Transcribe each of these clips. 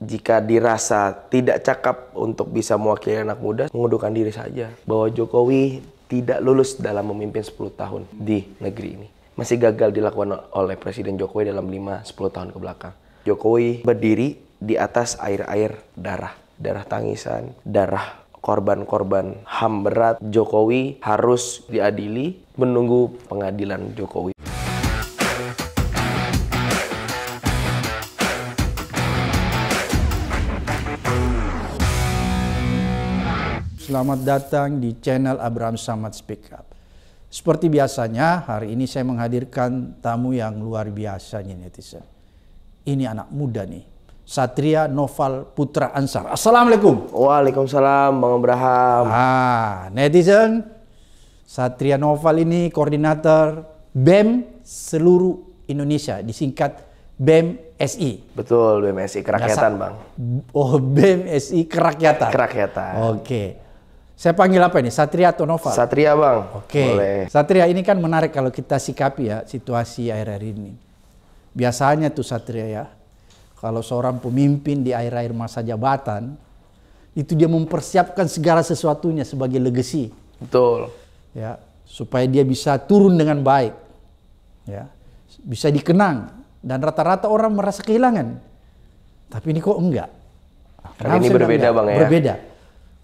jika dirasa tidak cakap untuk bisa mewakili anak muda, mengundurkan diri saja. Bahwa Jokowi tidak lulus dalam memimpin 10 tahun di negeri ini. Masih gagal dilakukan oleh Presiden Jokowi dalam 5-10 tahun kebelakang. Jokowi berdiri di atas air-air darah. Darah tangisan, darah korban-korban HAM berat. Jokowi harus diadili menunggu pengadilan Jokowi. Selamat datang di channel Abraham Samad Speak Up. Seperti biasanya, hari ini saya menghadirkan tamu yang luar biasa nih netizen. Ini anak muda nih, Satria Noval Putra Ansar. Assalamualaikum. Waalaikumsalam Bang Abraham. Ah, netizen, Satria Noval ini koordinator BEM seluruh Indonesia, disingkat BEM SI. Betul, BEM SI kerakyatan, Bang. Oh, BEM SI kerakyatan. Kerakyatan. Oke. Saya panggil apa ini? Satria atau Noval? Satria bang. Oke. Okay. Satria ini kan menarik kalau kita sikapi ya situasi akhir-akhir ini. Biasanya tuh Satria ya, kalau seorang pemimpin di akhir-akhir masa jabatan, itu dia mempersiapkan segala sesuatunya sebagai legasi. Betul. Ya, supaya dia bisa turun dengan baik. Ya, bisa dikenang dan rata-rata orang merasa kehilangan. Tapi ini kok enggak? ini berbeda bang ya. Berbeda.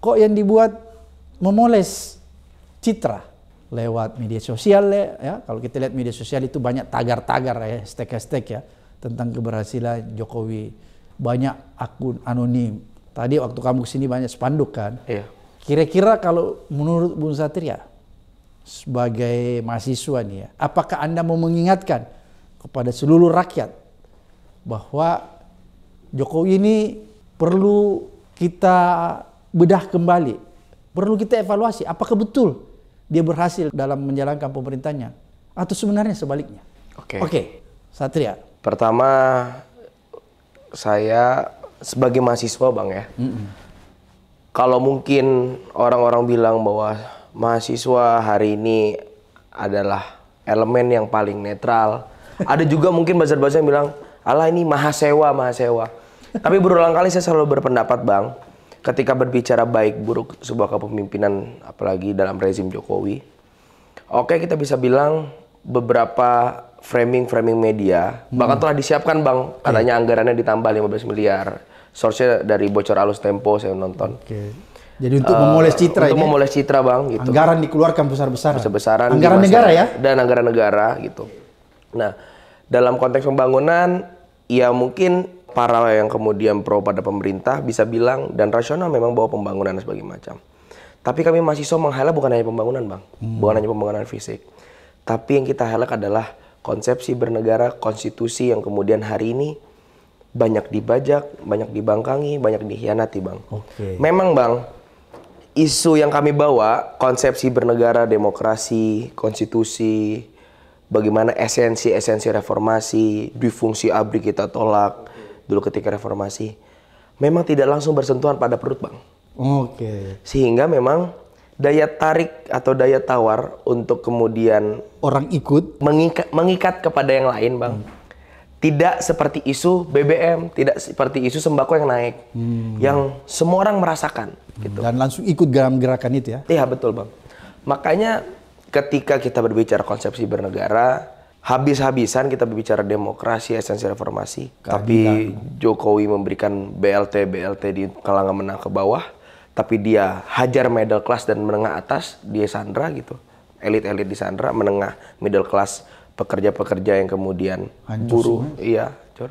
Kok yang dibuat memoles citra lewat media sosial ya. Kalau kita lihat media sosial itu banyak tagar-tagar ya, stek stek ya tentang keberhasilan Jokowi. Banyak akun anonim. Tadi waktu kamu kesini banyak spanduk kan? Iya. Kira-kira kalau menurut Bung Satria sebagai mahasiswa nih ya, apakah Anda mau mengingatkan kepada seluruh rakyat bahwa Jokowi ini perlu kita bedah kembali Perlu kita evaluasi apakah betul dia berhasil dalam menjalankan pemerintahnya atau sebenarnya sebaliknya. Oke. Okay. Oke, okay. Satria. Pertama saya sebagai mahasiswa, Bang ya. Mm -mm. Kalau mungkin orang-orang bilang bahwa mahasiswa hari ini adalah elemen yang paling netral. Ada juga mungkin bazar-bazar yang bilang, Allah ini mahasewa, mahasewa." Tapi berulang kali saya selalu berpendapat, Bang, ketika berbicara baik buruk sebuah kepemimpinan apalagi dalam rezim Jokowi oke okay, kita bisa bilang beberapa framing framing media hmm. bahkan telah disiapkan bang katanya okay. anggarannya ditambah 15 miliar source dari bocor alus tempo saya nonton okay. Jadi untuk eh, memoles citra untuk ya? memoles citra bang. Gitu. Anggaran dikeluarkan besar-besaran. Besar-besaran. Anggaran negara ya. Dan anggaran negara gitu. Nah dalam konteks pembangunan ya mungkin para yang kemudian pro pada pemerintah bisa bilang dan rasional memang bahwa pembangunan sebagai macam. Tapi kami mahasiswa menghela bukan hanya pembangunan bang, hmm. bukan hanya pembangunan fisik. Tapi yang kita helak adalah konsepsi bernegara, konstitusi yang kemudian hari ini banyak dibajak, banyak dibangkangi, banyak dikhianati bang. Okay. Memang bang, isu yang kami bawa, konsepsi bernegara, demokrasi, konstitusi, bagaimana esensi-esensi reformasi, difungsi fungsi abri kita tolak, dulu ketika reformasi memang tidak langsung bersentuhan pada perut bang. Oke. Okay. Sehingga memang daya tarik atau daya tawar untuk kemudian orang ikut mengikat, mengikat kepada yang lain bang. Hmm. Tidak seperti isu BBM, tidak seperti isu sembako yang naik, hmm. yang semua orang merasakan. Hmm. Gitu. Dan langsung ikut dalam gerakan itu ya? Iya betul bang. Makanya ketika kita berbicara konsepsi bernegara, habis-habisan kita berbicara demokrasi esensi reformasi, tapi Jokowi memberikan BLT BLT di kalangan menengah ke bawah, tapi dia hajar middle class dan menengah atas, dia sandra gitu. Elit-elit di sandra, menengah middle class pekerja-pekerja yang kemudian Hancur buruh, semua. iya, cor.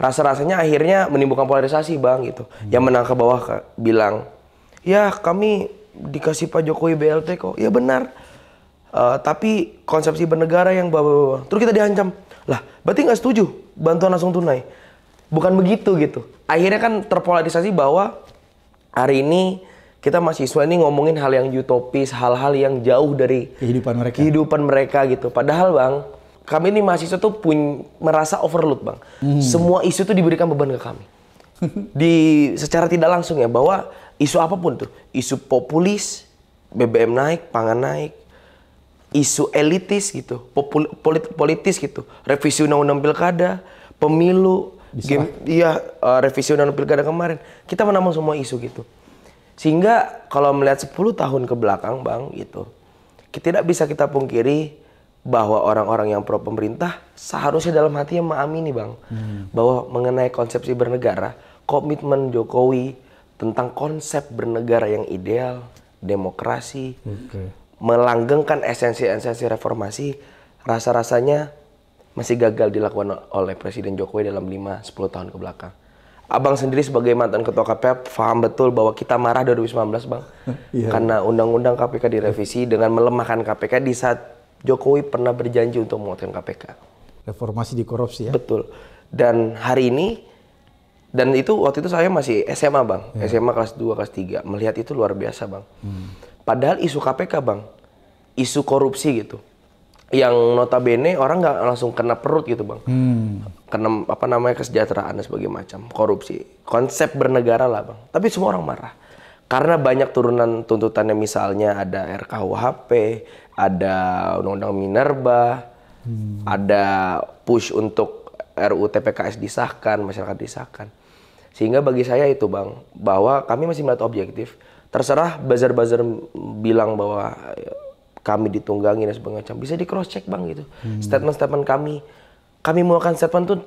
Rasa-rasanya akhirnya menimbulkan polarisasi, Bang, gitu. Hmm. Yang menang ke bawah bilang, "Ya, kami dikasih Pak Jokowi BLT kok." Ya benar Eh, tapi konsepsi bernegara yang bawa bawa terus kita diancam lah berarti nggak setuju bantuan langsung tunai bukan begitu gitu akhirnya kan terpolarisasi bahwa hari ini kita mahasiswa ini ngomongin hal yang utopis hal-hal yang jauh dari kehidupan mereka kehidupan mereka gitu padahal bang kami ini mahasiswa tuh pun merasa overload bang hmm. semua isu tuh diberikan beban ke kami di secara tidak langsung ya bahwa isu apapun tuh isu populis BBM naik pangan naik isu elitis gitu, polit, politis gitu, revisi undang-undang pilkada, pemilu, Bisa. game, iya uh, revisi undang-undang pilkada kemarin, kita menambah semua isu gitu. Sehingga kalau melihat 10 tahun ke belakang Bang gitu, kita tidak bisa kita pungkiri bahwa orang-orang yang pro pemerintah seharusnya dalam hati hatinya mengamini Bang hmm. bahwa mengenai konsepsi bernegara, komitmen Jokowi tentang konsep bernegara yang ideal, demokrasi, okay melanggengkan esensi-esensi reformasi rasa-rasanya masih gagal dilakukan oleh Presiden Jokowi dalam 5-10 tahun ke belakang. Abang sendiri sebagai mantan ketua KPK paham betul bahwa kita marah 2019, Bang. yeah. Karena undang-undang KPK direvisi dengan melemahkan KPK di saat Jokowi pernah berjanji untuk menguatkan KPK. Reformasi di korupsi ya. Betul. Dan hari ini dan itu waktu itu saya masih SMA, Bang. Yeah. SMA kelas 2, kelas 3. Melihat itu luar biasa, Bang. Hmm. Padahal isu KPK, Bang, isu korupsi gitu yang notabene orang nggak langsung kena perut gitu bang hmm. kena apa namanya kesejahteraan dan sebagainya macam korupsi konsep bernegara lah bang tapi semua orang marah karena banyak turunan tuntutannya misalnya ada RKUHP ada undang-undang minerba hmm. ada push untuk RUU TPKS disahkan masyarakat disahkan sehingga bagi saya itu bang bahwa kami masih melihat objektif terserah bazar-bazar bilang bahwa kami ditunggangi dan sebagainya bisa di cross check bang gitu hmm. statement statement statement kami kami mau statement tuh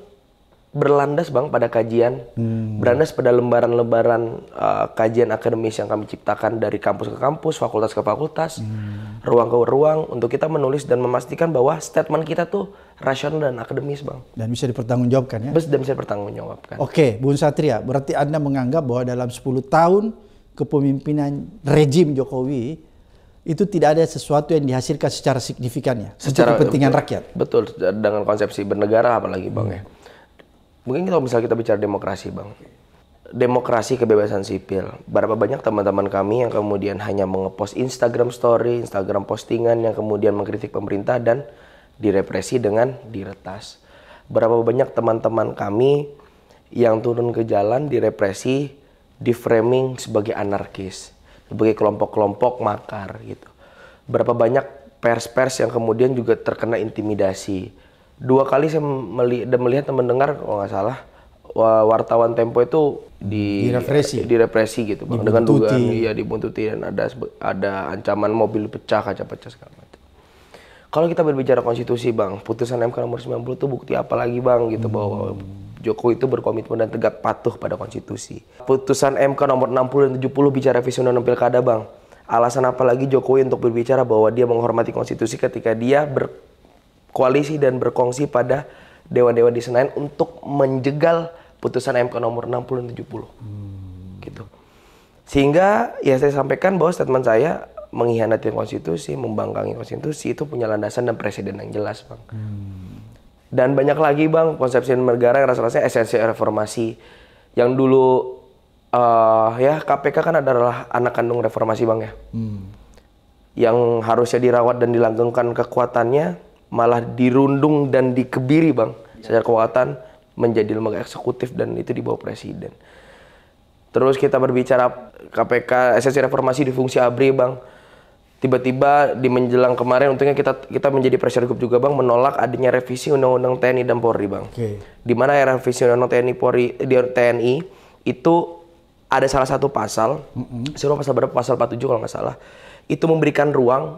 berlandas bang pada kajian hmm. berlandas pada lembaran-lembaran uh, kajian akademis yang kami ciptakan dari kampus ke kampus fakultas ke fakultas hmm. ruang ke ruang untuk kita menulis dan memastikan bahwa statement kita tuh rasional dan akademis bang dan bisa dipertanggungjawabkan ya dan bisa dipertanggungjawabkan oke Bu Satria berarti anda menganggap bahwa dalam 10 tahun kepemimpinan rejim Jokowi itu tidak ada sesuatu yang dihasilkan secara signifikannya secara untuk kepentingan betul, rakyat. Betul dengan konsepsi bernegara apalagi Bang ya. hmm. ya. Mungkin kalau misalnya kita bicara demokrasi Bang. Demokrasi kebebasan sipil. Berapa banyak teman-teman kami yang kemudian hanya mengepost Instagram story, Instagram postingan yang kemudian mengkritik pemerintah dan direpresi dengan diretas. Berapa banyak teman-teman kami yang turun ke jalan direpresi, diframing sebagai anarkis sebagai kelompok-kelompok makar gitu. Berapa banyak pers-pers yang kemudian juga terkena intimidasi. Dua kali saya meli melihat dan mendengar kalau nggak salah wartawan Tempo itu di direpresi, direpresi gitu, bang. dengan dugaan iya dibuntuti dan ada ada ancaman mobil pecah kaca pecah segala macam. Kalau kita berbicara konstitusi bang, putusan MK nomor 90 itu bukti apa lagi bang gitu hmm. bahwa Jokowi itu berkomitmen dan tegak patuh pada konstitusi. Putusan MK nomor 60 dan 70 bicara visi undang-undang pilkada bang. Alasan apa lagi Jokowi untuk berbicara bahwa dia menghormati konstitusi ketika dia berkoalisi dan berkongsi pada dewan-dewan di Senayan untuk menjegal putusan MK nomor 60 dan 70. Hmm. Gitu. Sehingga ya saya sampaikan bahwa statement saya mengkhianati konstitusi, membangkangi konstitusi itu punya landasan dan presiden yang jelas, Bang. Hmm. Dan banyak lagi bang konsepsi negara yang rasanya esensi reformasi. Yang dulu uh, ya KPK kan adalah anak kandung reformasi bang ya. Hmm. Yang harusnya dirawat dan dilanggengkan kekuatannya malah dirundung dan dikebiri bang. Secara kekuatan menjadi lembaga eksekutif dan itu di bawah presiden. Terus kita berbicara KPK esensi reformasi di fungsi ABRI bang tiba-tiba di menjelang kemarin untungnya kita kita menjadi pressure group juga bang menolak adanya revisi undang-undang TNI dan Polri bang. Okay. Di mana era revisi undang-undang TNI Polri di TNI itu ada salah satu pasal, mm -hmm. pasal berapa pasal 47 kalau nggak salah, itu memberikan ruang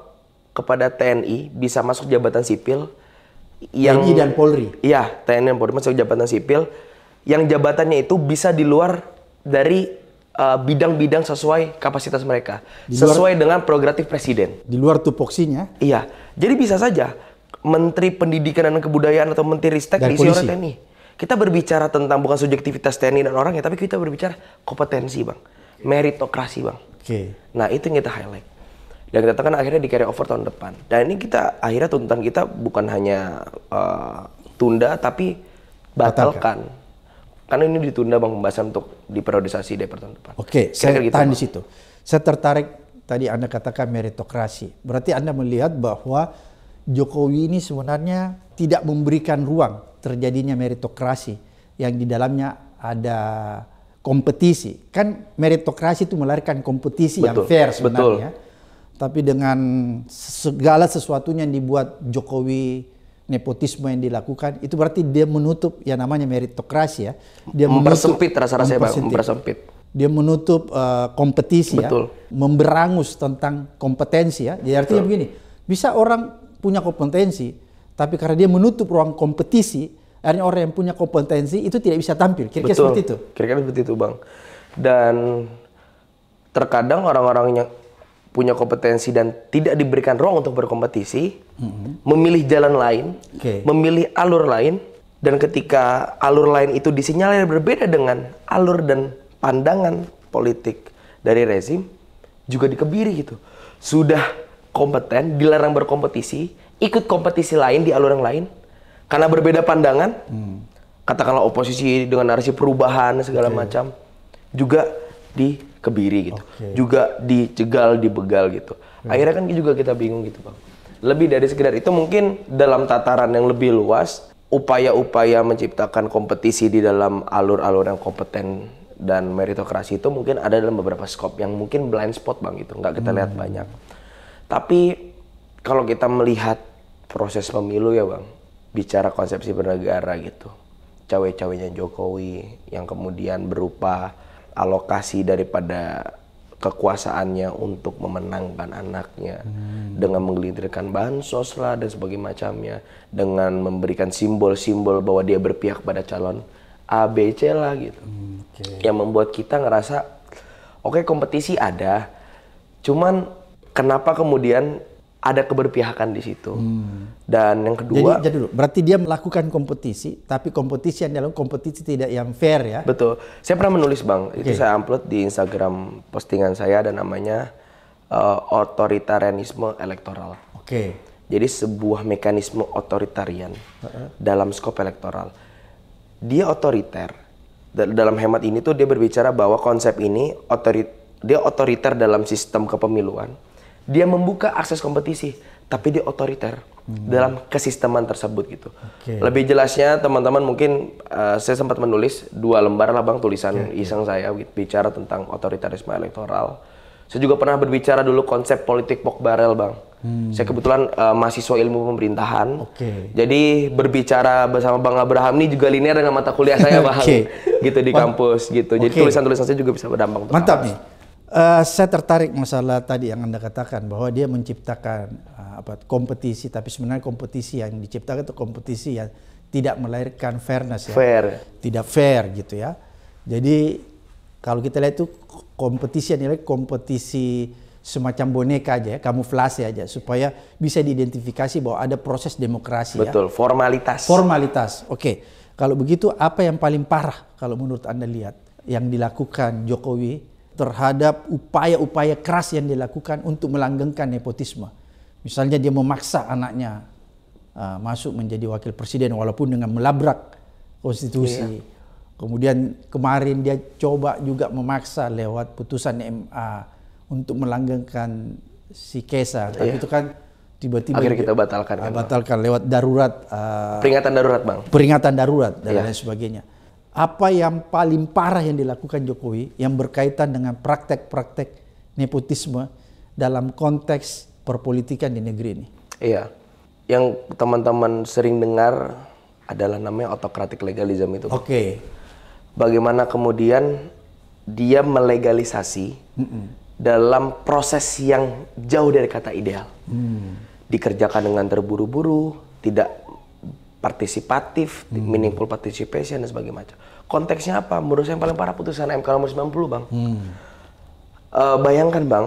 kepada TNI bisa masuk jabatan sipil yang TNI dan Polri. Iya, TNI dan Polri masuk jabatan sipil yang jabatannya itu bisa di luar dari Eh, bidang-bidang uh, sesuai kapasitas mereka, luar, sesuai dengan progresif presiden. Di luar tupoksinya? Iya. Jadi bisa saja Menteri Pendidikan dan Kebudayaan atau Menteri Ristek di diisi oleh TNI. Kita berbicara tentang bukan subjektivitas TNI dan orangnya, tapi kita berbicara kompetensi, Bang. Meritokrasi, Bang. Oke. Okay. Nah, itu yang kita highlight. Dan kita kan akhirnya di carry over tahun depan. Dan ini kita akhirnya tuntutan kita bukan hanya uh, tunda tapi batalkan. batalkan karena ini ditunda bang pembahasan untuk di dari depan. Oke, Kira -kira saya gitu, tahan di situ. Saya tertarik tadi Anda katakan meritokrasi. Berarti Anda melihat bahwa Jokowi ini sebenarnya tidak memberikan ruang terjadinya meritokrasi yang di dalamnya ada kompetisi. Kan meritokrasi itu melahirkan kompetisi betul, yang fair sebenarnya. Betul. Tapi dengan segala sesuatunya yang dibuat Jokowi nepotisme yang dilakukan itu berarti dia menutup ya namanya meritokrasi ya dia mempersempit rasa-rasa ya, mempersempit dia menutup uh, kompetisi ya, Betul. ya memberangus tentang kompetensi ya jadi artinya begini bisa orang punya kompetensi tapi karena dia menutup ruang kompetisi akhirnya orang yang punya kompetensi itu tidak bisa tampil kira-kira seperti itu kira-kira seperti itu bang dan terkadang orang-orang yang punya kompetensi dan tidak diberikan ruang untuk berkompetisi, mm-hmm. memilih jalan lain, okay. memilih alur lain, dan ketika alur lain itu disinyalir berbeda dengan alur dan pandangan politik dari rezim, juga dikebiri gitu. Sudah kompeten, dilarang berkompetisi, ikut kompetisi lain di alur yang lain, karena berbeda pandangan, mm. katakanlah oposisi dengan narasi perubahan segala okay. macam, juga di kebiri gitu. Okay. Juga dicegal, dibegal gitu. Hmm. Akhirnya kan juga kita bingung gitu, Bang. Lebih dari sekedar itu mungkin dalam tataran yang lebih luas, upaya-upaya menciptakan kompetisi di dalam alur-alur yang kompeten dan meritokrasi itu mungkin ada dalam beberapa skop yang mungkin blind spot Bang gitu, nggak kita hmm. lihat banyak. Tapi kalau kita melihat proses pemilu ya Bang, bicara konsepsi bernegara gitu. Cawe-cawenya Jokowi yang kemudian berupa alokasi daripada kekuasaannya untuk memenangkan anaknya hmm. dengan menggelintirkan bansos lah dan sebagainya macamnya dengan memberikan simbol-simbol bahwa dia berpihak pada calon ABC lah gitu hmm, okay. yang membuat kita ngerasa oke okay, kompetisi ada cuman kenapa kemudian ada keberpihakan di situ. Hmm. Dan yang kedua, jadi, jadi dulu, berarti dia melakukan kompetisi, tapi kompetisi yang dalam kompetisi tidak yang fair ya? Betul. Saya pernah menulis bang, okay. itu saya upload di Instagram postingan saya dan namanya uh, otoritarianisme elektoral. Oke. Okay. Jadi sebuah mekanisme otoritarian uh -uh. dalam skop elektoral. Dia otoriter. Dalam hemat ini tuh dia berbicara bahwa konsep ini otorit dia otoriter dalam sistem kepemiluan dia membuka akses kompetisi, tapi dia otoriter hmm. dalam kesisteman tersebut gitu. Okay. Lebih jelasnya teman-teman mungkin uh, saya sempat menulis dua lembar lah bang tulisan okay. iseng saya bicara tentang otoritarisme elektoral. Saya juga pernah berbicara dulu konsep politik pok barel bang. Hmm. Saya kebetulan uh, mahasiswa ilmu pemerintahan. Okay. Jadi berbicara bersama Bang Abraham ini juga linear dengan mata kuliah saya Bang. okay. Gitu di kampus gitu. Jadi tulisan-tulisan saya juga bisa berdampak. Mantap nih. Uh, saya tertarik masalah tadi yang anda katakan bahwa dia menciptakan uh, apa kompetisi, tapi sebenarnya kompetisi yang diciptakan itu kompetisi yang tidak melahirkan fairness ya, fair. tidak fair gitu ya. Jadi kalau kita lihat itu kompetisi yang nilai kompetisi semacam boneka aja ya, kamuflase aja supaya bisa diidentifikasi bahwa ada proses demokrasi. Ya. Betul, ya. formalitas. Formalitas, oke. Okay. Kalau begitu apa yang paling parah kalau menurut anda lihat yang dilakukan Jokowi terhadap upaya-upaya keras yang dilakukan untuk melanggengkan nepotisme. Misalnya dia memaksa anaknya uh, masuk menjadi wakil presiden walaupun dengan melabrak konstitusi. Yeah. Kemudian kemarin dia coba juga memaksa lewat putusan MA untuk melanggengkan si Kesa. Tapi iya. itu kan tiba-tiba akhirnya kita batalkan. Uh, batalkan lewat darurat. Uh, peringatan darurat bang. Peringatan darurat dan yeah. lain sebagainya apa yang paling parah yang dilakukan Jokowi yang berkaitan dengan praktek-praktek nepotisme dalam konteks perpolitikan di negeri ini. Iya. Yang teman-teman sering dengar adalah namanya autokratik legalisme itu. Oke. Okay. Bagaimana kemudian dia melegalisasi mm -mm. dalam proses yang jauh dari kata ideal. Mm. Dikerjakan dengan terburu-buru, tidak partisipatif, hmm. meaningful participation dan sebagainya macam. Konteksnya apa? Menurut saya yang paling parah putusan MK nomor 90, Bang. Hmm. Uh, bayangkan, Bang,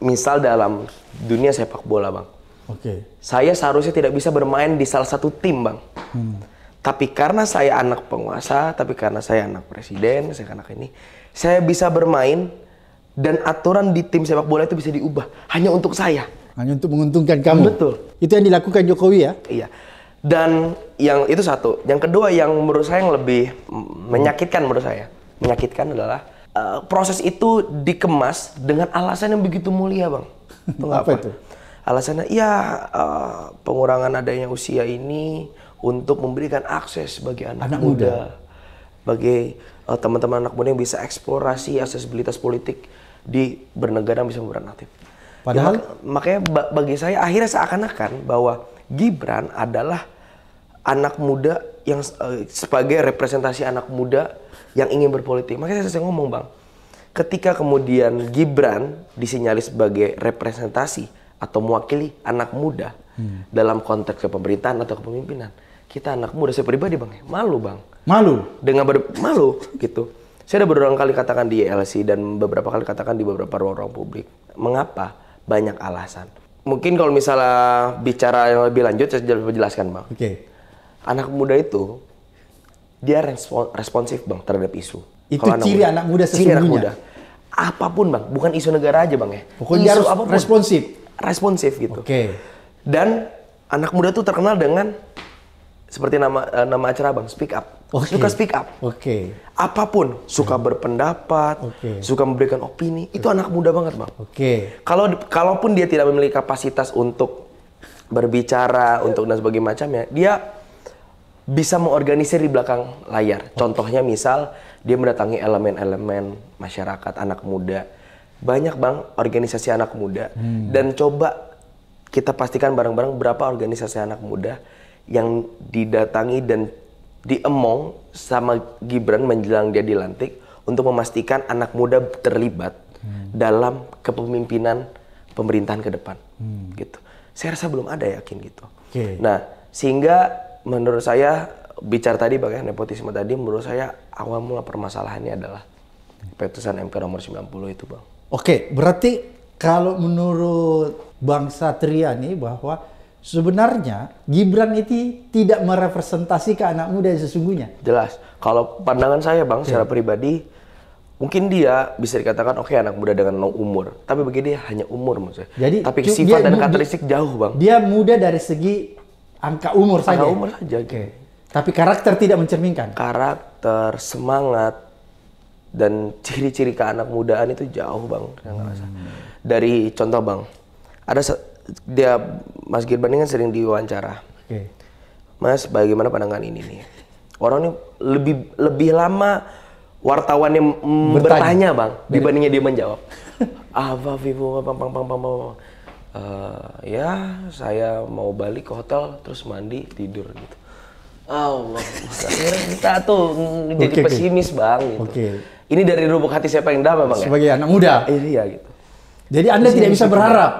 misal dalam dunia sepak bola, Bang. Oke. Okay. Saya seharusnya tidak bisa bermain di salah satu tim, Bang. Hmm. Tapi karena saya anak penguasa, tapi karena saya anak presiden, saya anak ini, saya bisa bermain dan aturan di tim sepak bola itu bisa diubah hanya untuk saya. Hanya untuk menguntungkan kamu. Betul. Itu yang dilakukan Jokowi ya? Iya. Dan yang itu satu. Yang kedua yang menurut saya yang lebih menyakitkan menurut saya, menyakitkan adalah uh, proses itu dikemas dengan alasan yang begitu mulia, Bang. Itu apa, apa itu? Alasannya ya uh, pengurangan adanya usia ini untuk memberikan akses bagi anak, anak muda. muda bagi uh, teman-teman anak muda yang bisa eksplorasi aksesibilitas politik di bernegara yang bisa berperan aktif. Padahal ya, mak makanya bagi saya akhirnya seakan-akan bahwa Gibran adalah anak muda yang uh, sebagai representasi anak muda yang ingin berpolitik. Makanya saya ngomong bang, ketika kemudian Gibran disinyalir sebagai representasi atau mewakili anak muda hmm. dalam konteks kepemerintahan atau kepemimpinan, kita anak muda saya pribadi bang, ya, malu bang. Malu. Dengan ber malu gitu. Saya ada berulang kali katakan di LC dan beberapa kali katakan di beberapa ruang-ruang publik. Mengapa? Banyak alasan. Mungkin kalau misalnya bicara yang lebih lanjut saya jelaskan bang. Oke. Okay anak muda itu dia respon, responsif bang terhadap isu. Itu anak ciri anak muda, anak muda sesungguhnya. Ciri anak muda. Apapun bang, bukan isu negara aja bang ya. Pokoknya isu apapun, responsif. Responsif gitu. Oke. Okay. Dan anak muda tuh terkenal dengan seperti nama eh, nama acara bang, speak up. Okay. Suka speak up. Okay. Apapun, suka hmm. berpendapat, okay. suka memberikan opini, itu anak muda banget bang. Oke. Okay. Kalau kalaupun dia tidak memiliki kapasitas untuk berbicara untuk dan sebagainya macamnya, dia bisa mengorganisir di belakang layar. Contohnya misal dia mendatangi elemen-elemen masyarakat anak muda. Banyak bang organisasi anak muda hmm. dan coba kita pastikan bareng-bareng berapa organisasi anak muda yang didatangi dan diemong sama Gibran menjelang dia dilantik untuk memastikan anak muda terlibat hmm. dalam kepemimpinan pemerintahan ke depan. Hmm. Gitu. Saya rasa belum ada yakin gitu. Okay. Nah, sehingga menurut saya bicara tadi bagaimana nepotisme tadi menurut saya awal mula permasalahannya adalah putusan MK nomor 90 itu bang. Oke, berarti kalau menurut Bang Satria nih bahwa sebenarnya Gibran itu tidak merepresentasikan anak muda yang sesungguhnya. Jelas. Kalau pandangan saya bang, okay. secara pribadi mungkin dia bisa dikatakan oke okay, anak muda dengan no umur, tapi begini hanya umur maksudnya. Jadi tapi sifat dan karakteristik jauh bang. Dia muda dari segi angka umur angka saja. umur saja. Oke. Tapi karakter tidak mencerminkan. Karakter, semangat, dan ciri-ciri ke anak mudaan itu jauh bang. Saya hmm. Dari contoh bang, ada dia Mas Gibran ini kan sering diwawancara. Okay. Mas, bagaimana pandangan ini nih? Orang ini lebih lebih lama wartawannya bertanya, bertanya bang, dibandingnya dia menjawab. Apa, Vivo, bang, bang, bang, bang, bang. bang uh, ya saya mau balik ke hotel terus mandi tidur gitu Allah akhirnya kita tuh jadi okay, pesimis okay. bang gitu okay. ini dari lubuk hati saya paling dalam bang ya? sebagai ya? anak muda iya, iya gitu jadi anda pesimis tidak bisa berharap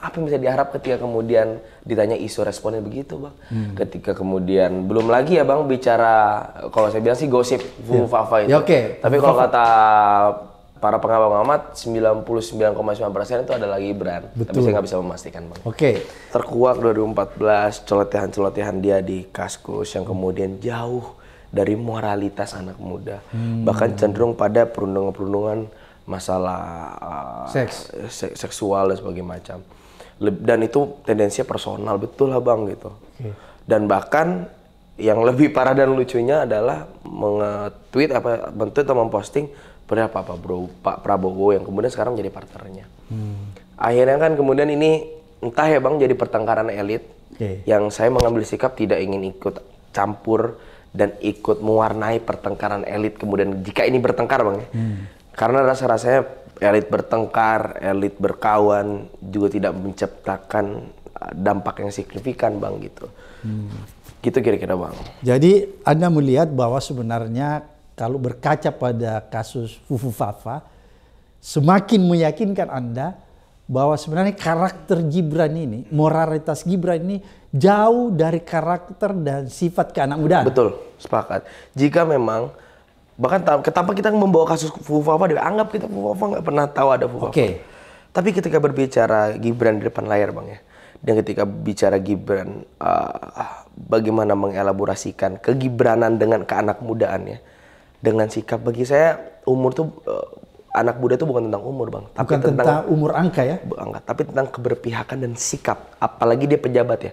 apa yang bisa diharap ketika kemudian ditanya isu responnya begitu bang hmm. ketika kemudian belum lagi ya bang bicara kalau saya bilang sih gosip Vufafa ya. yeah. itu ya, okay. tapi kalau kata para pengawal amat 99,9% itu adalah Gibran. Betul. Tapi saya nggak bisa memastikan bang. Oke. Okay. Terkuak 2014, celotehan-celotehan dia di kaskus yang kemudian jauh dari moralitas anak muda. Hmm. Bahkan cenderung pada perundungan-perundungan masalah uh, Seks. se seksual dan sebagainya macam. Dan itu tendensinya personal betul lah bang gitu. Okay. Dan bahkan yang lebih parah dan lucunya adalah mengetweet apa bentuknya atau memposting apa Pak Bro Pak Prabowo yang kemudian sekarang jadi partnernya. Hmm. Akhirnya kan kemudian ini entah ya Bang jadi pertengkaran elit okay. yang saya mengambil sikap tidak ingin ikut campur dan ikut mewarnai pertengkaran elit kemudian jika ini bertengkar Bang ya. Hmm. Karena rasa-rasanya elit bertengkar, elit berkawan juga tidak menciptakan eh, dampak yang signifikan Bang gitu. Hmm. Gitu kira-kira Bang. Jadi Anda melihat bahwa sebenarnya kalau berkaca pada kasus Fufu Fafa, semakin meyakinkan Anda bahwa sebenarnya karakter Gibran ini, moralitas Gibran ini jauh dari karakter dan sifat ke anak muda. Betul, sepakat. Jika memang bahkan ketapa kita membawa kasus Fufu Fafa dianggap kita Fufu Fafa nggak pernah tahu ada Fufu Fafa. Okay. Tapi ketika berbicara Gibran di depan layar bang ya, dan ketika bicara Gibran, uh, bagaimana mengelaborasikan kegibranan dengan keanak mudaannya, dengan sikap bagi saya umur tuh uh, anak muda tuh bukan tentang umur bang, tapi bukan tentang, tentang umur angka ya, angka, tapi tentang keberpihakan dan sikap. Apalagi dia pejabat ya.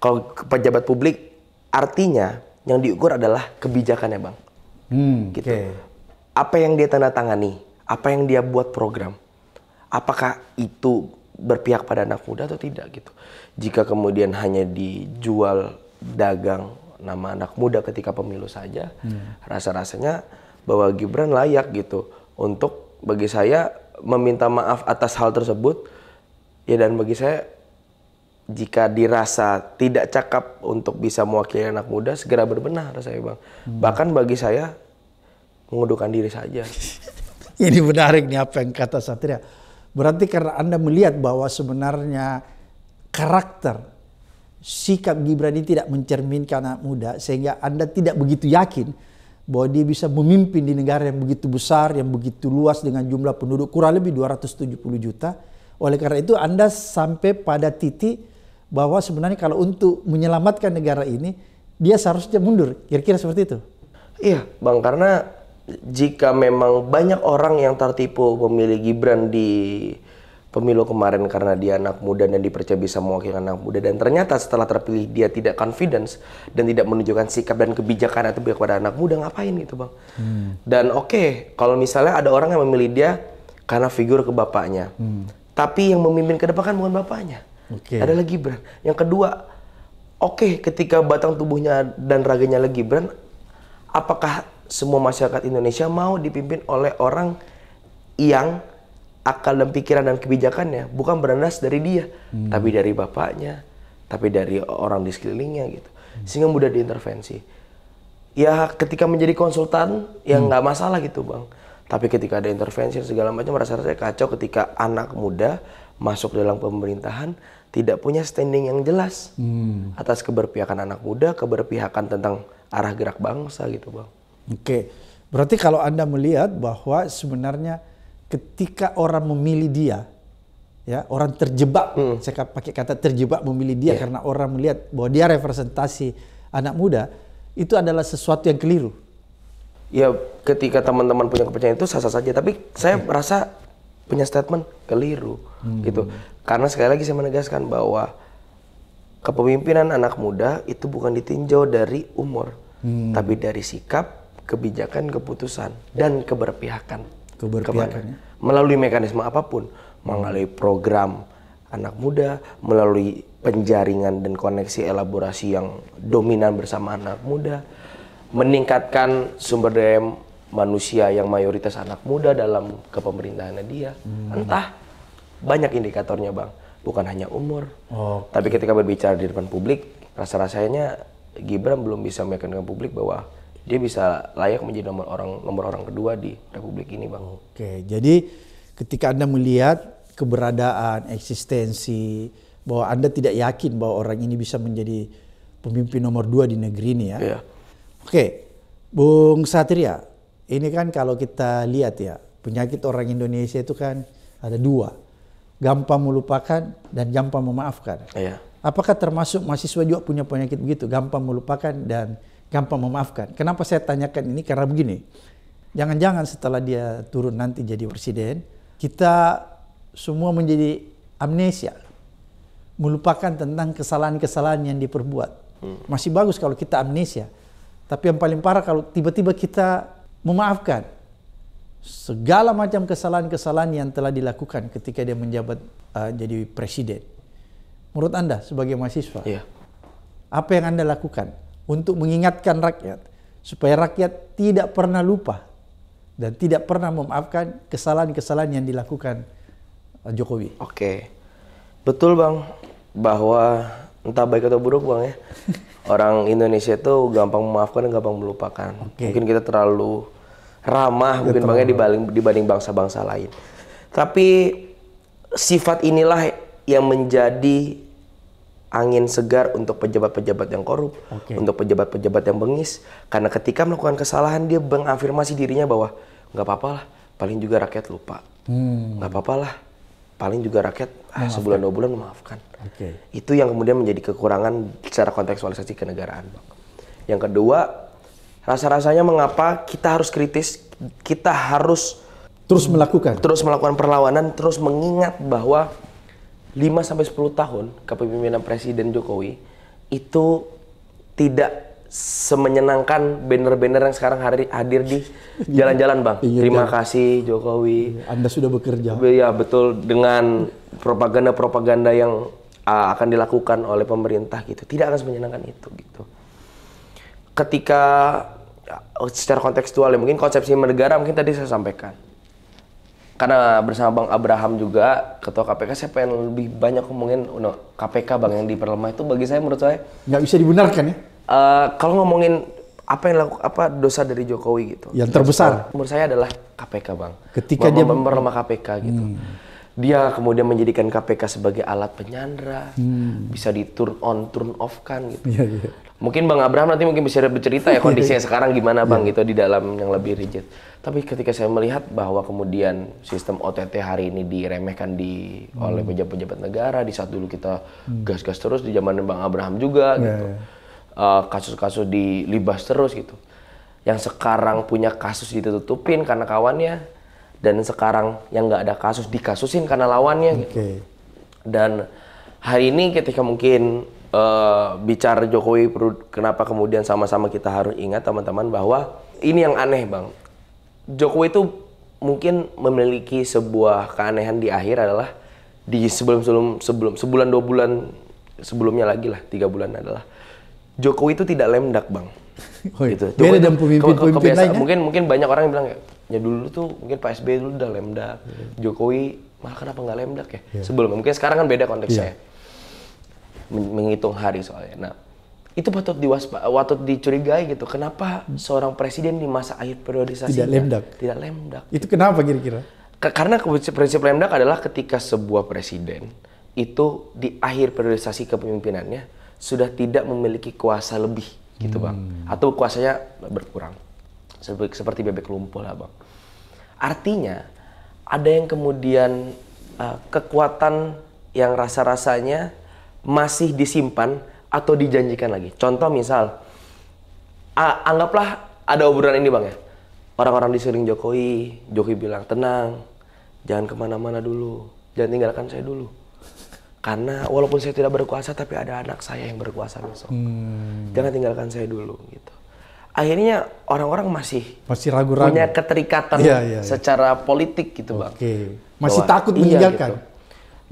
Kalau pejabat publik artinya yang diukur adalah kebijakannya bang. Hmm, gitu. Okay. Apa yang dia tanda tangani, apa yang dia buat program, apakah itu berpihak pada anak muda atau tidak gitu. Jika kemudian hanya dijual dagang nama anak muda ketika pemilu saja, hmm. rasa-rasanya bahwa Gibran layak gitu untuk bagi saya meminta maaf atas hal tersebut ya dan bagi saya jika dirasa tidak cakap untuk bisa mewakili anak muda segera berbenah rasanya bang hmm. bahkan bagi saya mengundurkan diri saja ini menarik nih apa yang kata Satria berarti karena anda melihat bahwa sebenarnya karakter sikap Gibran ini tidak mencerminkan anak muda sehingga Anda tidak begitu yakin bahwa dia bisa memimpin di negara yang begitu besar, yang begitu luas dengan jumlah penduduk kurang lebih 270 juta. Oleh karena itu Anda sampai pada titik bahwa sebenarnya kalau untuk menyelamatkan negara ini dia seharusnya mundur. Kira-kira seperti itu. Iya, Bang, karena jika memang banyak orang yang tertipu memilih Gibran di pemilu kemarin karena dia anak muda dan dipercaya bisa mewakili anak muda dan ternyata setelah terpilih dia tidak confidence dan tidak menunjukkan sikap dan kebijakan atau kepada anak muda ngapain gitu bang hmm. dan oke okay, kalau misalnya ada orang yang memilih dia karena figur ke bapaknya hmm. tapi yang memimpin ke depan kan bukan bapaknya okay. lagi Gibran yang kedua oke okay, ketika batang tubuhnya dan raganya lagi Gibran apakah semua masyarakat Indonesia mau dipimpin oleh orang yang akal dan pikiran dan kebijakannya bukan berandas dari dia, hmm. tapi dari bapaknya, tapi dari orang di sekelilingnya gitu. Hmm. Sehingga mudah diintervensi. Ya ketika menjadi konsultan ya hmm. nggak hmm. masalah gitu bang. Tapi ketika ada intervensi segala macam merasa saya kacau ketika anak muda masuk dalam pemerintahan tidak punya standing yang jelas hmm. atas keberpihakan anak muda, keberpihakan tentang arah gerak bangsa gitu bang. Oke, berarti kalau anda melihat bahwa sebenarnya ketika orang memilih dia, ya orang terjebak, hmm. saya pakai kata terjebak memilih dia yeah. karena orang melihat bahwa dia representasi anak muda, itu adalah sesuatu yang keliru. Ya, ketika teman-teman punya kepercayaan itu sah-sah saja, tapi saya ya. merasa punya statement keliru hmm. gitu. Karena sekali lagi saya menegaskan bahwa kepemimpinan anak muda itu bukan ditinjau dari umur, hmm. tapi dari sikap, kebijakan, keputusan dan keberpihakan keberpihakannya melalui mekanisme apapun melalui program anak muda melalui penjaringan dan koneksi elaborasi yang dominan bersama anak muda meningkatkan sumber daya manusia yang mayoritas anak muda dalam kepemerintahannya dia hmm. entah banyak indikatornya bang bukan hanya umur okay. Oh. tapi ketika berbicara di depan publik rasa rasanya Gibran belum bisa meyakinkan publik bahwa dia bisa layak menjadi nomor orang nomor orang kedua di republik ini bang. Oke, jadi ketika anda melihat keberadaan eksistensi bahwa anda tidak yakin bahwa orang ini bisa menjadi pemimpin nomor dua di negeri ini ya. Iya. Oke, Bung Satria, ini kan kalau kita lihat ya penyakit orang Indonesia itu kan ada dua, gampang melupakan dan gampang memaafkan. Iya. Apakah termasuk mahasiswa juga punya penyakit begitu, gampang melupakan dan gampang memaafkan. Kenapa saya tanyakan ini? Karena begini, jangan-jangan setelah dia turun nanti jadi presiden, kita semua menjadi amnesia, melupakan tentang kesalahan-kesalahan yang diperbuat. Hmm. Masih bagus kalau kita amnesia, tapi yang paling parah kalau tiba-tiba kita memaafkan segala macam kesalahan-kesalahan yang telah dilakukan ketika dia menjabat uh, jadi presiden. Menurut Anda sebagai mahasiswa, yeah. apa yang Anda lakukan? untuk mengingatkan rakyat supaya rakyat tidak pernah lupa dan tidak pernah memaafkan kesalahan-kesalahan yang dilakukan eh, Jokowi. Oke. Betul Bang bahwa entah baik atau buruk Bang ya. Orang Indonesia itu gampang memaafkan dan gampang melupakan. Oke. Mungkin kita terlalu ramah mungkin Bang ya dibanding dibanding bangsa-bangsa lain. Tapi sifat inilah yang menjadi angin segar untuk pejabat-pejabat yang korup, okay. untuk pejabat-pejabat yang bengis. Karena ketika melakukan kesalahan dia mengafirmasi dirinya bahwa nggak apa-apa lah, paling juga rakyat lupa, hmm. nggak hmm. apa-apa lah, paling juga rakyat ah, sebulan dua bulan memaafkan. Okay. Itu yang kemudian menjadi kekurangan secara kontekstualisasi kenegaraan, Yang kedua, rasa-rasanya mengapa kita harus kritis, kita harus terus melakukan, terus melakukan perlawanan, terus mengingat bahwa 5 sampai 10 tahun kepemimpinan Presiden Jokowi itu tidak semenyenangkan banner-banner yang sekarang hari hadir di jalan-jalan bang. Iya, Terima kasih Jokowi. Anda sudah bekerja. Ya betul dengan propaganda-propaganda yang uh, akan dilakukan oleh pemerintah gitu. Tidak akan semenyenangkan itu gitu. Ketika secara kontekstual ya mungkin konsepsi negara mungkin tadi saya sampaikan karena bersama Bang Abraham juga ketua KPK saya pengen lebih banyak ngomongin no, KPK Bang yang diperlemah itu bagi saya menurut saya nggak bisa dibenarkan ya. Uh, kalau ngomongin apa yang laku, apa dosa dari Jokowi gitu. Yang terbesar menurut saya adalah KPK Bang. Ketika Mem dia memperlemah hmm. KPK gitu. Hmm. Dia kemudian menjadikan KPK sebagai alat penyandra, hmm. bisa di turn on turn off kan gitu. Yeah, yeah. Mungkin Bang Abraham nanti mungkin bisa bercerita ya kondisinya iya. sekarang gimana Bang iya. gitu di dalam yang lebih rigid. Tapi ketika saya melihat bahwa kemudian sistem OTT hari ini diremehkan di hmm. oleh pejabat-pejabat negara di saat dulu kita hmm. gas-gas terus di zaman Bang Abraham juga yeah, gitu. Iya. Eh, kasus-kasus yeah. uh, dilibas terus gitu. Yang sekarang punya kasus ditutupin karena kawannya dan sekarang yang nggak ada kasus dikasusin karena lawannya okay. gitu. Dan hari ini ketika mungkin Eh, bicara Jokowi kenapa kemudian sama-sama kita harus ingat teman-teman bahwa ini yang aneh bang Jokowi itu mungkin memiliki sebuah keanehan di akhir adalah di sebelum sebelum sebelum sebulan dua bulan sebelumnya lagi lah tiga bulan adalah Jokowi itu tidak lemdak bang oh, gitu dengan pemimpin ke, pemimpin lainnya? mungkin mungkin banyak orang yang bilang ya dulu tuh mungkin Pak SBY dulu udah lemdak yeah. Hmm. Jokowi malah kenapa nggak lemdak ya yeah. sebelum mungkin sekarang kan beda konteksnya yeah. Ya menghitung hari soalnya. Nah, itu patut diwaspa, patut dicurigai gitu. Kenapa seorang presiden di masa akhir periodisasi tidak lemdak? Tidak lemdak. Itu kenapa kira-kira? Karena prinsip lemdak adalah ketika sebuah presiden itu di akhir periodisasi kepemimpinannya sudah tidak memiliki kuasa lebih gitu bang, hmm. atau kuasanya berkurang seperti, seperti bebek lumpuh lah bang. Artinya ada yang kemudian uh, kekuatan yang rasa-rasanya masih disimpan atau dijanjikan lagi. Contoh misal, anggaplah ada obrolan ini bang ya, orang-orang di Jokowi, Jokowi bilang tenang, jangan kemana-mana dulu, jangan tinggalkan saya dulu. Karena walaupun saya tidak berkuasa, tapi ada anak saya yang berkuasa besok. Hmm. Jangan tinggalkan saya dulu gitu akhirnya orang-orang masih masih ragu-ragu punya keterikatan ya, ya, ya. secara politik gitu bang. Masih Bahwa, takut iya, meninggalkan. Iya, gitu.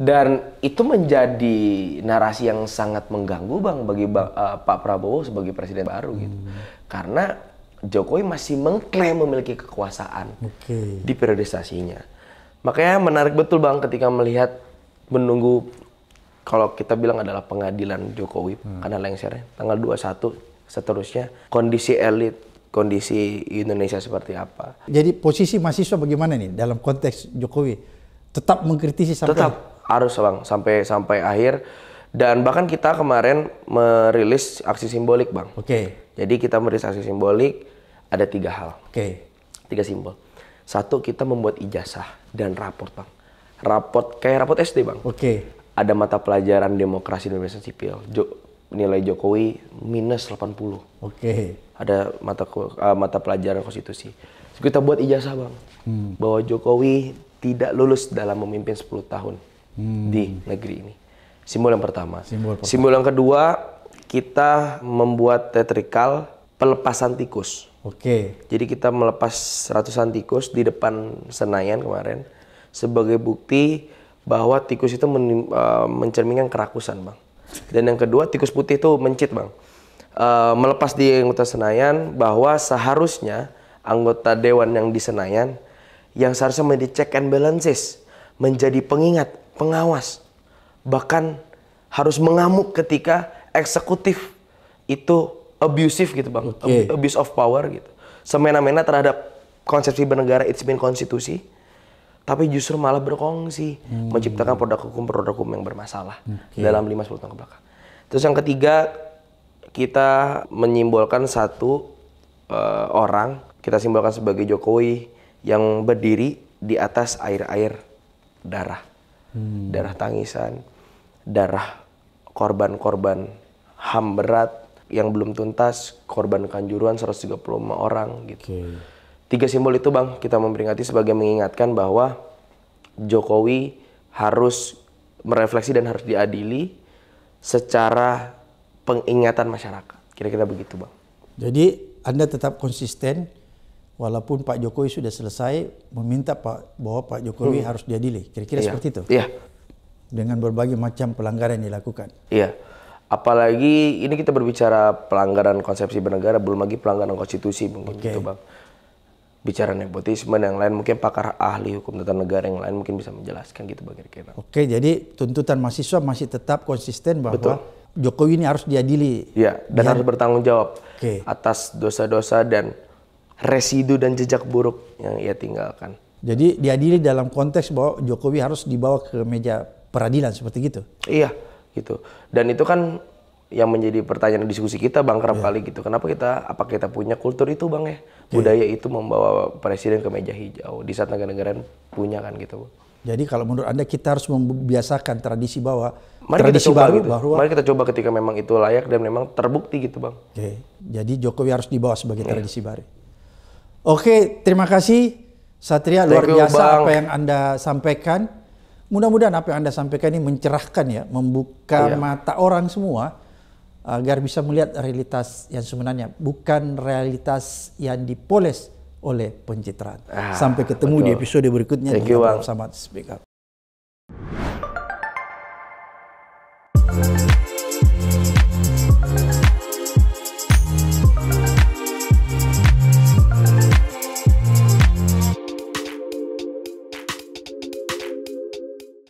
Dan itu menjadi narasi yang sangat mengganggu bang bagi bang, uh, eh, Pak Prabowo sebagai presiden baru gitu. hmm. gitu. Karena Jokowi masih mengklaim memiliki kekuasaan okay. di periodisasinya. Makanya menarik betul bang ketika melihat menunggu kalau kita bilang adalah pengadilan Jokowi hmm. karena lengsernya tanggal 21 seterusnya kondisi elit kondisi Indonesia seperti apa. Jadi posisi mahasiswa bagaimana nih dalam konteks Jokowi tetap mengkritisi sampai tetap arus bang sampai sampai akhir dan bahkan kita kemarin merilis aksi simbolik bang. Oke. Okay. Jadi kita merilis aksi simbolik ada tiga hal. Oke. Okay. Tiga simbol. Satu kita membuat ijazah dan raport bang. Raport kayak raport SD bang. Oke. Okay. Ada mata pelajaran demokrasi dan kebebasan sipil. Jo, nilai Jokowi minus 80. Oke. Okay. Ada mata uh, mata pelajaran konstitusi. kita buat ijazah bang. Hmm. Bahwa Jokowi tidak lulus dalam memimpin 10 tahun hmm. di negeri ini. Simbol yang pertama. Simbol, pertama. Simbol yang kedua, kita membuat tetrikal pelepasan tikus. Oke. Jadi kita melepas ratusan tikus di depan Senayan kemarin sebagai bukti bahwa tikus itu men, eh, mencerminkan kerakusan, Bang. Dan yang kedua, tikus putih itu mencit, Bang. Uh, melepas di anggota Senayan bahwa seharusnya anggota dewan yang di Senayan yang seharusnya menjadi check and balances, menjadi pengingat pengawas, bahkan harus mengamuk ketika eksekutif itu abusive gitu bang, okay. abuse of power gitu, semena-mena terhadap konsepsi bernegara it's been konstitusi, tapi justru malah berkongsi hmm. menciptakan produk hukum produk hukum yang bermasalah okay. dalam 5-10 tahun kebelakang. Terus yang ketiga kita menyimbolkan satu uh, orang kita simbolkan sebagai Jokowi yang berdiri di atas air-air darah hmm. darah tangisan, darah korban-korban HAM berat yang belum tuntas, korban kanjuruan 135 orang gitu. Okay. Tiga simbol itu Bang, kita memperingati sebagai mengingatkan bahwa Jokowi harus merefleksi dan harus diadili secara pengingatan masyarakat. Kira-kira begitu Bang. Jadi Anda tetap konsisten walaupun Pak Jokowi sudah selesai meminta Pak bahwa Pak Jokowi hmm. harus diadili. Kira-kira yeah. seperti itu. Iya. Yeah. Dengan berbagai macam pelanggaran yang dilakukan. Iya. Yeah. Apalagi ini kita berbicara pelanggaran konsepsi bernegara, belum lagi pelanggaran konstitusi mungkin okay. gitu, Bang. Bicara nepotisme yang lain mungkin pakar ahli hukum tata negara yang lain mungkin bisa menjelaskan gitu Bang kira Oke, okay, jadi tuntutan mahasiswa masih tetap konsisten bahwa Betul. Jokowi ini harus diadili. Iya, dan Biar... harus bertanggung jawab okay. atas dosa-dosa dan residu dan jejak buruk yang ia tinggalkan. Jadi diadili dalam konteks bahwa Jokowi harus dibawa ke meja peradilan seperti gitu. Iya, gitu. Dan itu kan yang menjadi pertanyaan diskusi kita bang kerap yeah. kali gitu. Kenapa kita apa kita punya kultur itu bang ya? Iya. Budaya yeah. itu membawa presiden ke meja hijau di saat negara-negara punya kan gitu. Jadi kalau menurut Anda kita harus membiasakan tradisi bahwa Mari tradisi kita coba baru gitu. bahwa Mari kita coba ketika memang itu layak dan memang terbukti gitu, Bang. Oke. Jadi Jokowi harus dibawa sebagai yeah. tradisi baru. Oke, terima kasih Satria luar you, biasa bang. apa yang Anda sampaikan. Mudah-mudahan apa yang Anda sampaikan ini mencerahkan ya, membuka yeah. mata orang semua agar bisa melihat realitas yang sebenarnya, bukan realitas yang dipoles oleh pencitraan. Ah, Sampai ketemu betul. di episode berikutnya Thank dengan Bang. Speak Up.